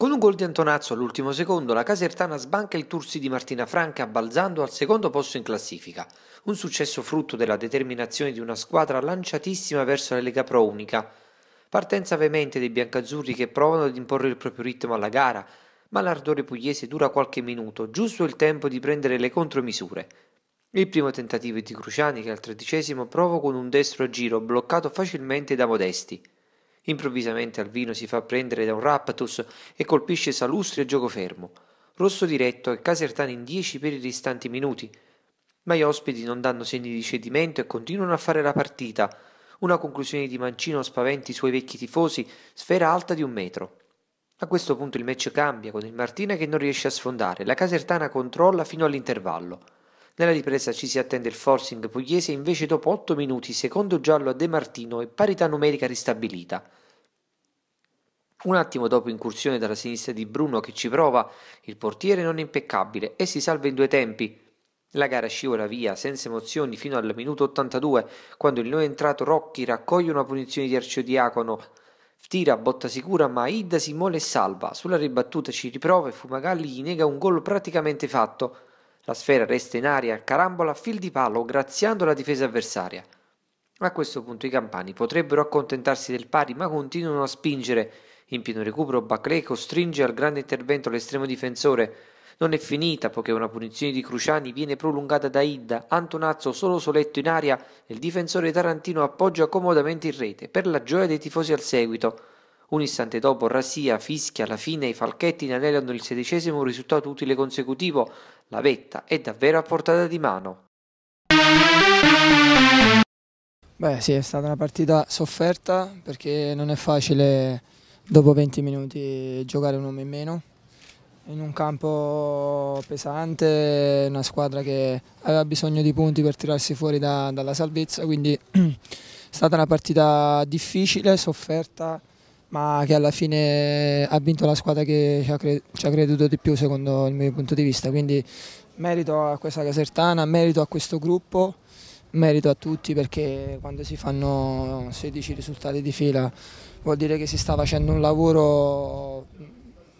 Con un gol di Antonazzo all'ultimo secondo, la Casertana sbanca il Tursi di Martina Franca, balzando al secondo posto in classifica. Un successo frutto della determinazione di una squadra lanciatissima verso la Lega Pro Unica. Partenza veemente dei biancazzurri che provano ad imporre il proprio ritmo alla gara, ma l'ardore pugliese dura qualche minuto, giusto il tempo di prendere le contromisure. Il primo tentativo è di Cruciani che al tredicesimo provoca con un destro a giro bloccato facilmente da Modesti. Improvvisamente Alvino si fa prendere da un Raptus e colpisce Salustri a gioco fermo. Rosso diretto e Casertano in 10 per i restanti minuti. Ma gli ospiti non danno segni di cedimento e continuano a fare la partita. Una conclusione di Mancino spaventa i suoi vecchi tifosi, sfera alta di un metro. A questo punto il match cambia, con il Martina che non riesce a sfondare. La Casertana controlla fino all'intervallo. Nella ripresa ci si attende il forcing pugliese, invece dopo 8 minuti, secondo giallo a De Martino e parità numerica ristabilita. Un attimo dopo incursione dalla sinistra di Bruno che ci prova, il portiere non è impeccabile e si salva in due tempi. La gara scivola via senza emozioni fino al minuto 82, quando il nuovo entrato Rocchi raccoglie una punizione di Arciodiacono. Tira a botta sicura, ma Ida si mola e salva. Sulla ribattuta ci riprova e Fumagalli gli nega un gol praticamente fatto. La sfera resta in aria, carambola a fil di palo, graziando la difesa avversaria. A questo punto i campani potrebbero accontentarsi del pari, ma continuano a spingere in pieno recupero Baclé costringe al grande intervento l'estremo difensore. Non è finita poiché una punizione di Cruciani viene prolungata da Idda, Antonazzo solo soletto in aria e il difensore tarantino appoggia comodamente in rete per la gioia dei tifosi al seguito. Un istante dopo Rasia fischia alla fine i falchetti inanellano il sedicesimo risultato utile consecutivo. La vetta è davvero a portata di mano. Beh sì, è stata una partita sofferta perché non è facile dopo 20 minuti giocare un uomo in meno in un campo pesante, una squadra che aveva bisogno di punti per tirarsi fuori da, dalla salvezza, quindi è stata una partita difficile, sofferta, ma che alla fine ha vinto la squadra che ci ha, cre ci ha creduto di più secondo il mio punto di vista, quindi merito a questa casertana, merito a questo gruppo merito a tutti perché quando si fanno 16 risultati di fila vuol dire che si sta facendo un lavoro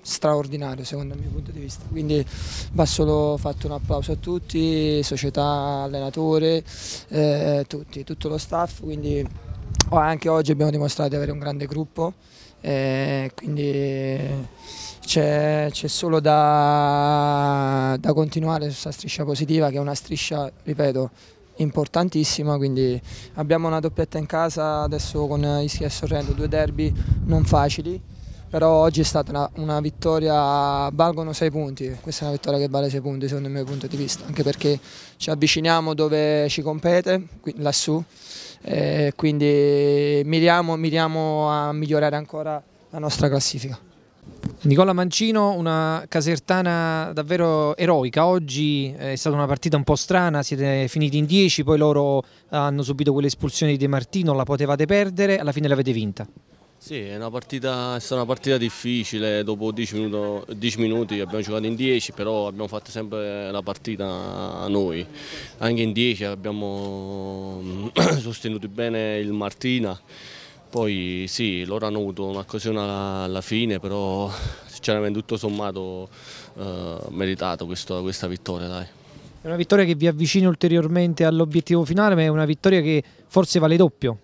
straordinario secondo il mio punto di vista. Quindi va solo fatto un applauso a tutti, società, allenatore, eh, tutti, tutto lo staff. Quindi oh, anche oggi abbiamo dimostrato di avere un grande gruppo. Eh, quindi c'è, solo da, da continuare su questa striscia positiva che è una striscia, ripeto, importantissima, quindi abbiamo una doppietta in casa adesso con Ischia e Sorrento, due derby non facili, però oggi è stata una, una vittoria, valgono sei punti, questa è una vittoria che vale sei punti secondo il mio punto di vista, anche perché ci avviciniamo dove ci compete, qui, lassù, eh, quindi miriamo, miriamo a migliorare ancora la nostra classifica. Nicola Mancino, una casertana davvero eroica, oggi eh, è stata una partita un po' strana, siete finiti in 10, poi loro eh, hanno subito quell'espulsione di De Martino, la potevate perdere, alla fine l'avete vinta. Sì, è, partita, è, stata una partita difficile, dopo 10 minuti, minuti, abbiamo giocato in 10, però abbiamo fatto sempre la partita noi, anche in 10 abbiamo sostenuto bene il Martina. Poi sì, loro hanno avuto un'occasione alla fine, però sinceramente tutto sommato eh, meritato questo, questa vittoria. Dai. È una vittoria che vi avvicina ulteriormente all'obiettivo finale, ma è una vittoria che forse vale doppio.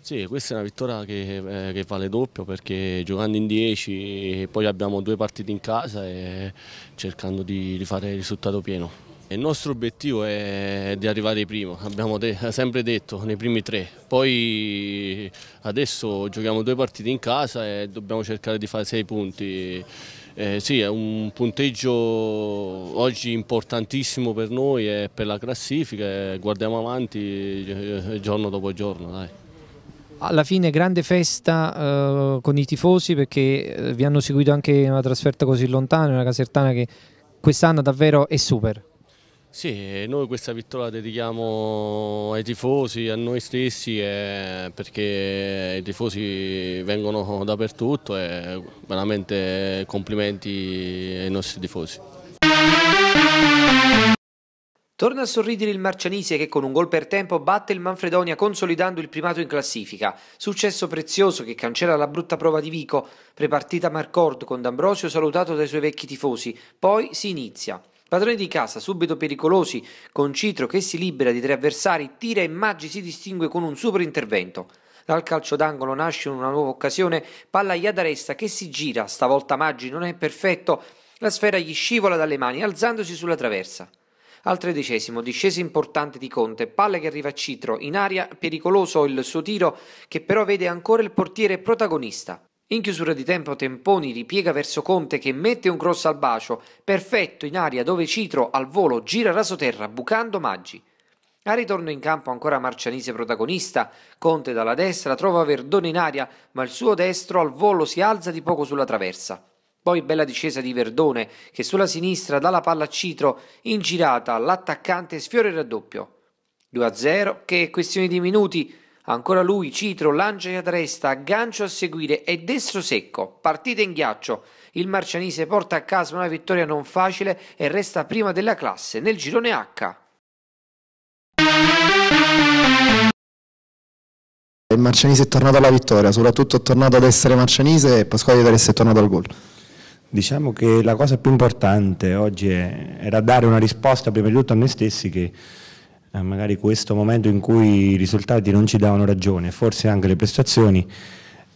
Sì, questa è una vittoria che, eh, che vale doppio perché giocando in 10 poi abbiamo due partite in casa e cercando di, di fare il risultato pieno. Il nostro obiettivo è di arrivare primo, abbiamo de sempre detto, nei primi tre. Poi adesso giochiamo due partite in casa e dobbiamo cercare di fare sei punti. Eh, sì, è un punteggio oggi importantissimo per noi e per la classifica e guardiamo avanti eh, giorno dopo giorno. Dai. Alla fine grande festa eh, con i tifosi perché eh, vi hanno seguito anche una trasferta così lontana, una casertana che quest'anno davvero è super. Sì, noi questa vittoria la dedichiamo ai tifosi, a noi stessi, eh, perché i tifosi vengono dappertutto e veramente complimenti ai nostri tifosi. Torna a sorridere il Marcianise che con un gol per tempo batte il Manfredonia consolidando il primato in classifica. Successo prezioso che cancella la brutta prova di Vico. Prepartita Marcord con D'Ambrosio salutato dai suoi vecchi tifosi. Poi si inizia. Padroni di casa, subito pericolosi, con Citro che si libera di tre avversari, tira e Maggi si distingue con un super intervento. Dal calcio d'angolo nasce una nuova occasione, palla Iadaresta che si gira, stavolta Maggi non è perfetto, la sfera gli scivola dalle mani alzandosi sulla traversa. Al tredicesimo, discesa importante di Conte, palla che arriva a Citro, in aria pericoloso il suo tiro che però vede ancora il portiere protagonista. In chiusura di tempo Temponi ripiega verso Conte che mette un cross al bacio, perfetto in aria dove Citro al volo gira rasoterra bucando Maggi. A ritorno in campo ancora Marcianise protagonista, Conte dalla destra trova Verdone in aria ma il suo destro al volo si alza di poco sulla traversa. Poi bella discesa di Verdone che sulla sinistra dà la palla a Citro, in girata l'attaccante sfiora il raddoppio. 2-0 che è questione di minuti Ancora lui, Citro, lancia e adresta, gancio a seguire e destro secco. Partita in ghiaccio. Il marcianise porta a casa una vittoria non facile e resta prima della classe nel girone H. Il marcianise è tornato alla vittoria, soprattutto è tornato ad essere marcianise e Pasquale Veressa è tornato al gol. Diciamo che la cosa più importante oggi è, era dare una risposta prima di tutto a noi stessi che eh, magari questo momento in cui i risultati non ci davano ragione, forse anche le prestazioni,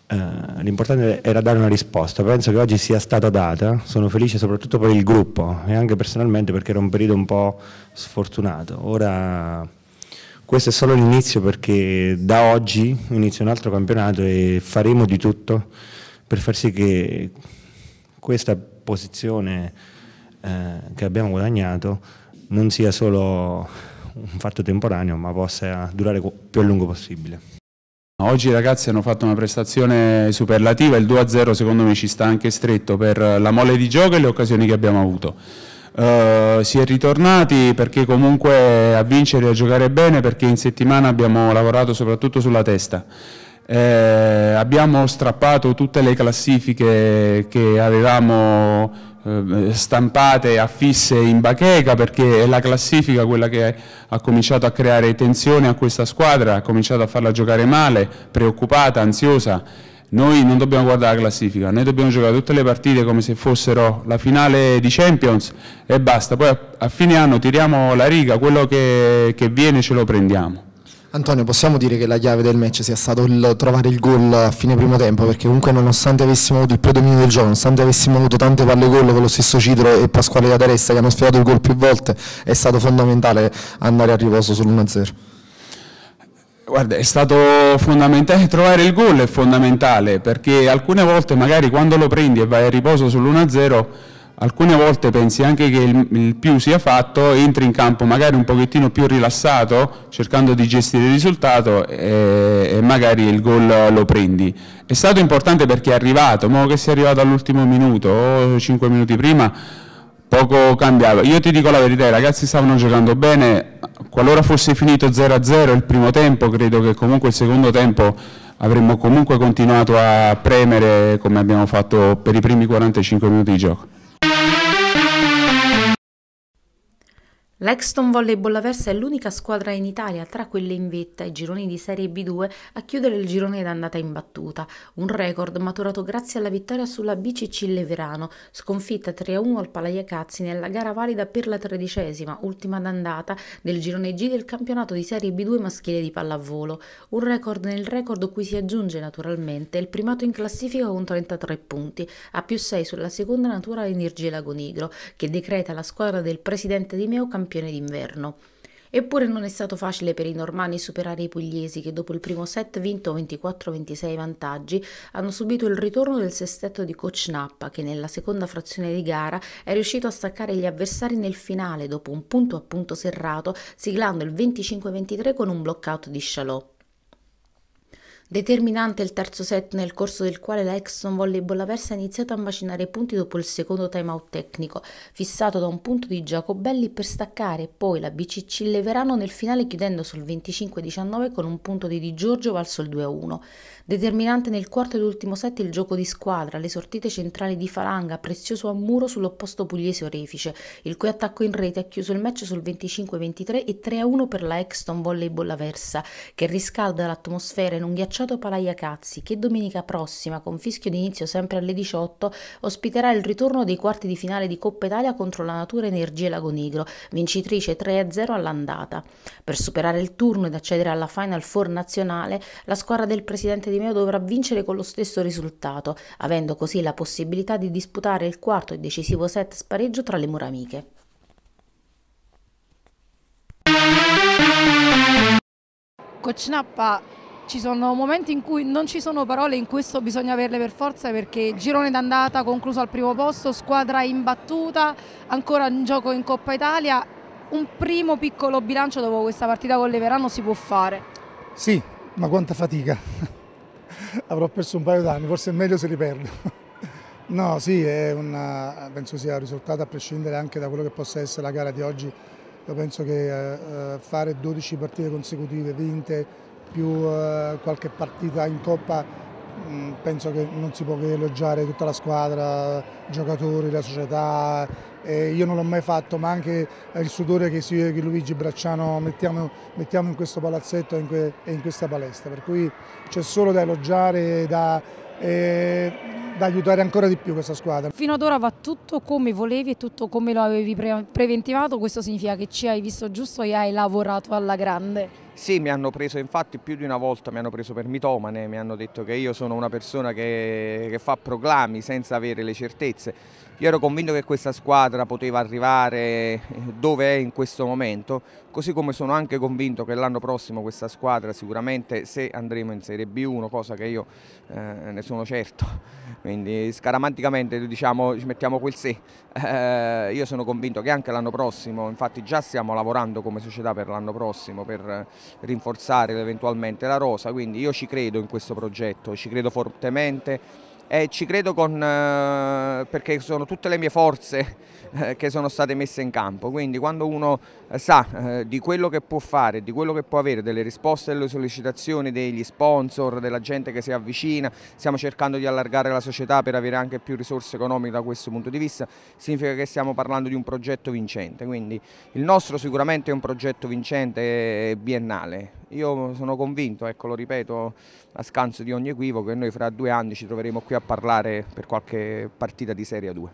eh, l'importante era dare una risposta. Penso che oggi sia stata data, sono felice soprattutto per il gruppo e anche personalmente perché era un periodo un po' sfortunato. Ora questo è solo l'inizio perché da oggi inizia un altro campionato e faremo di tutto per far sì che questa posizione eh, che abbiamo guadagnato non sia solo un fatto temporaneo, ma possa durare più a lungo possibile. Oggi i ragazzi hanno fatto una prestazione superlativa, il 2-0 secondo me ci sta anche stretto per la mole di gioco e le occasioni che abbiamo avuto. Uh, si è ritornati perché comunque a vincere e a giocare bene perché in settimana abbiamo lavorato soprattutto sulla testa. Eh, abbiamo strappato tutte le classifiche che avevamo eh, stampate affisse in bacheca perché è la classifica quella che ha cominciato a creare tensione a questa squadra, ha cominciato a farla giocare male, preoccupata, ansiosa. Noi non dobbiamo guardare la classifica, noi dobbiamo giocare tutte le partite come se fossero la finale di Champions e basta. Poi a fine anno tiriamo la riga, quello che, che viene ce lo prendiamo. Antonio, possiamo dire che la chiave del match sia stato il trovare il gol a fine primo tempo, perché comunque nonostante avessimo avuto il predominio del gioco, nonostante avessimo avuto tante palle gol con lo stesso Cidro e Pasquale Cataresta che hanno sfidato il gol più volte, è stato fondamentale andare a riposo sull'1-0. Guarda, è stato fondamentale trovare il gol, è fondamentale, perché alcune volte magari quando lo prendi e vai a riposo sull'1-0 alcune volte pensi anche che il, il, più sia fatto, entri in campo magari un pochettino più rilassato, cercando di gestire il risultato e, eh, e magari il gol lo prendi. È stato importante perché è arrivato, ma che sia arrivato all'ultimo minuto o cinque minuti prima, poco cambiato. Io ti dico la verità, i ragazzi stavano giocando bene, qualora fosse finito 0-0 il primo tempo, credo che comunque il secondo tempo avremmo comunque continuato a premere come abbiamo fatto per i primi 45 minuti di gioco. L'Exton Volleyball Bollaversa è l'unica squadra in Italia tra quelle in vetta ai gironi di Serie B2 a chiudere il girone d'andata in battuta. un record maturato grazie alla vittoria sulla BCC Leverano, sconfitta 3-1 al Palaiacazzi nella gara valida per la tredicesima, ultima d'andata del girone G del campionato di Serie B2 maschile di pallavolo, un record nel record cui si aggiunge naturalmente il primato in classifica con 33 punti, a più 6 sulla seconda natura Energia Lagonigro, che decreta la squadra del presidente Di Meo campionato campione d'inverno. Eppure non è stato facile per i normanni superare i pugliesi che dopo il primo set vinto 24-26 vantaggi hanno subito il ritorno del sestetto di Coach Nappa che nella seconda frazione di gara è riuscito a staccare gli avversari nel finale dopo un punto a punto serrato siglando il 25-23 con un bloccato di Chalot. Determinante il terzo set nel corso del quale la Exxon Volleyball avversa ha iniziato a macinare punti dopo il secondo timeout tecnico, fissato da un punto di Giacobelli per staccare poi la BCC Leverano nel finale chiudendo sul 25-19 con un punto di Di Giorgio valso il 2-1. Determinante nel quarto ed ultimo set il gioco di squadra, le sortite centrali di Falanga, prezioso a muro sull'opposto pugliese Orefice, il cui attacco in rete ha chiuso il match sul 25-23 e 3-1 per la Exxon Volleyball avversa, che riscalda l'atmosfera in un ghiacciato Palaia Cazzi, che domenica prossima, con fischio d'inizio sempre alle 18, ospiterà il ritorno dei quarti di finale di Coppa Italia contro la Natura Energia Lago Negro, vincitrice 3-0 all'andata. Per superare il turno ed accedere alla Final Four nazionale, la squadra del presidente Di Meo dovrà vincere con lo stesso risultato, avendo così la possibilità di disputare il quarto e decisivo set spareggio tra le muramiche. Coach Nappa ci sono momenti in cui non ci sono parole, in questo bisogna averle per forza perché girone d'andata concluso al primo posto, squadra imbattuta, ancora in gioco in Coppa Italia, un primo piccolo bilancio dopo questa partita con Leverano si può fare? Sì, ma quanta fatica, avrò perso un paio d'anni, forse è meglio se li perdo. No, sì, una, eh, penso sia un risultato a prescindere anche da quello che possa essere la gara di oggi. Io penso che eh, eh, fare 12 partite consecutive vinte più eh, qualche partita in coppa mm, penso che non si può che elogiare tutta la squadra, i giocatori, la società, eh, io non l'ho mai fatto ma anche eh, il sudore che, si, che Luigi Bracciano mettiamo, mettiamo, in questo palazzetto e in, que, in, questa palestra per cui c'è solo da elogiare da, eh, da aiutare ancora di più questa squadra. Fino ad ora va tutto come volevi e tutto come lo avevi pre preventivato, questo significa che ci hai visto giusto e hai lavorato alla grande. Sì, mi hanno preso infatti più di una volta, mi hanno preso per mitomane, mi hanno detto che io sono una persona che, che fa proclami senza avere le certezze. Io ero convinto che questa squadra poteva arrivare dove è in questo momento, così come sono anche convinto che l'anno prossimo questa squadra sicuramente se andremo in Serie B1, cosa che io eh, ne sono certo, quindi scaramanticamente diciamo, ci mettiamo quel sì. Eh, io sono convinto che anche l'anno prossimo, infatti già stiamo lavorando come società per l'anno prossimo per rinforzare eventualmente la rosa, quindi io ci credo in questo progetto, ci credo fortemente eh, ci credo con, eh, perché sono tutte le mie forze eh, che sono state messe in campo, quindi quando uno eh, sa eh, di quello che può fare, di quello che può avere, delle risposte alle sollecitazioni degli sponsor, della gente che si avvicina, stiamo cercando di allargare la società per avere anche più risorse economiche da questo punto di vista, significa che stiamo parlando di un progetto vincente, quindi il nostro sicuramente è un progetto vincente biennale, io sono convinto, ecco, lo ripeto a scanso di ogni equivoco, che noi fra due anni ci troveremo qui a parlare per qualche partita di Serie 2.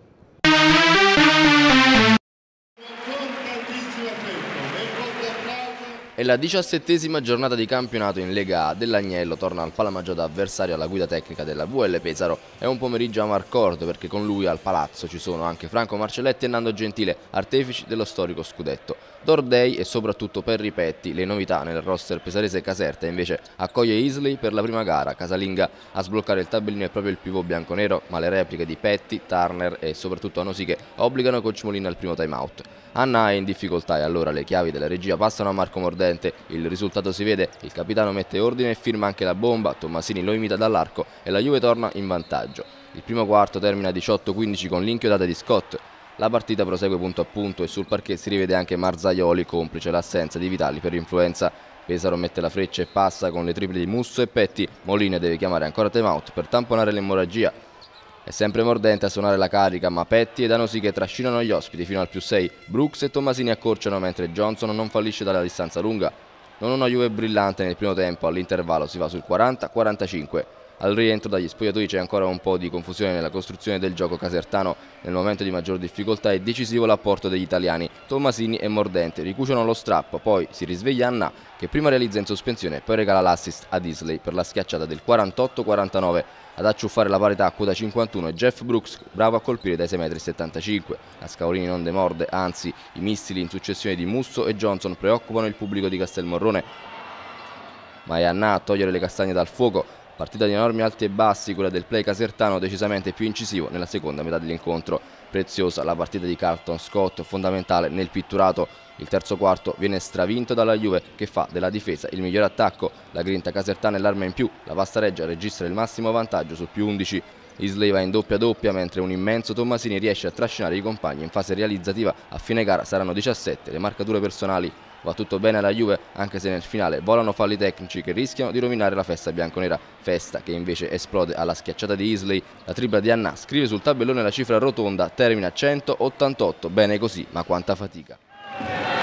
e la diciassettesima giornata di campionato in Lega A dell'Agnello torna al Palamaggio da avversario alla guida tecnica della VL Pesaro. È un pomeriggio a amarcordo perché con lui al palazzo ci sono anche Franco Marcelletti e Nando Gentile, artefici dello storico scudetto. Dordei e soprattutto Perri Petti, le novità nel roster pesarese Caserta invece accoglie Isley per la prima gara, casalinga a sbloccare il tabellino è proprio il pivot bianconero, ma le repliche di Petti, Turner e soprattutto Anosiche obbligano Coach Molina al primo time out. Anna è in difficoltà e allora le chiavi della regia passano a Marco Mordelli precedente. Il risultato si vede, il capitano mette ordine e firma anche la bomba, Tommasini lo imita dall'arco e la Juve torna in vantaggio. Il primo quarto termina 18-15 con l'inchiodata di Scott. La partita prosegue punto a punto e sul parquet si rivede anche Marzaioli, complice l'assenza di Vitali per influenza Pesaro mette la freccia e passa con le triple di Musso e Petti. Molina deve chiamare ancora time out per tamponare l'emorragia. È sempre mordente a suonare la carica, ma Petty e Danosi che trascinano gli ospiti fino al più 6. Brooks e Tommasini accorciano mentre Johnson non fallisce dalla distanza lunga. Non una Juve brillante nel primo tempo, all'intervallo si va sul 40-45. Al rientro dagli spogliatoi c'è ancora un po' di confusione nella costruzione del gioco casertano. Nel momento di maggior difficoltà è decisivo l'apporto degli italiani. Tommasini e Mordente ricuciono lo strappo, poi si risveglia Anna che prima realizza in sospensione e poi regala l'assist a Isley per la schiacciata del 48-49. Ad acciuffare la parità a quota 51 è Jeff Brooks, bravo a colpire dai 6,75 m. La Scaurini non demorde, anzi i missili in successione di Musso e Johnson preoccupano il pubblico di Castelmorrone. Ma è Anna a togliere le castagne dal fuoco Partita di enormi alti e bassi, quella del play casertano decisamente più incisivo nella seconda metà dell'incontro. Preziosa la partita di Carlton Scott, fondamentale nel pitturato. Il terzo quarto viene stravinto dalla Juve che fa della difesa il miglior attacco. La grinta casertana è l'arma in più, la vasta reggia registra il massimo vantaggio su più 11. Isley va in doppia doppia mentre un immenso Tommasini riesce a trascinare i compagni in fase realizzativa. A fine gara saranno 17 le marcature personali. Va tutto bene alla Juve anche se nel finale volano falli tecnici che rischiano di rovinare la festa bianconera, festa che invece esplode alla schiacciata di Isley. La tripla di Anna scrive sul tabellone la cifra rotonda, termina 188, bene così, ma quanta fatica.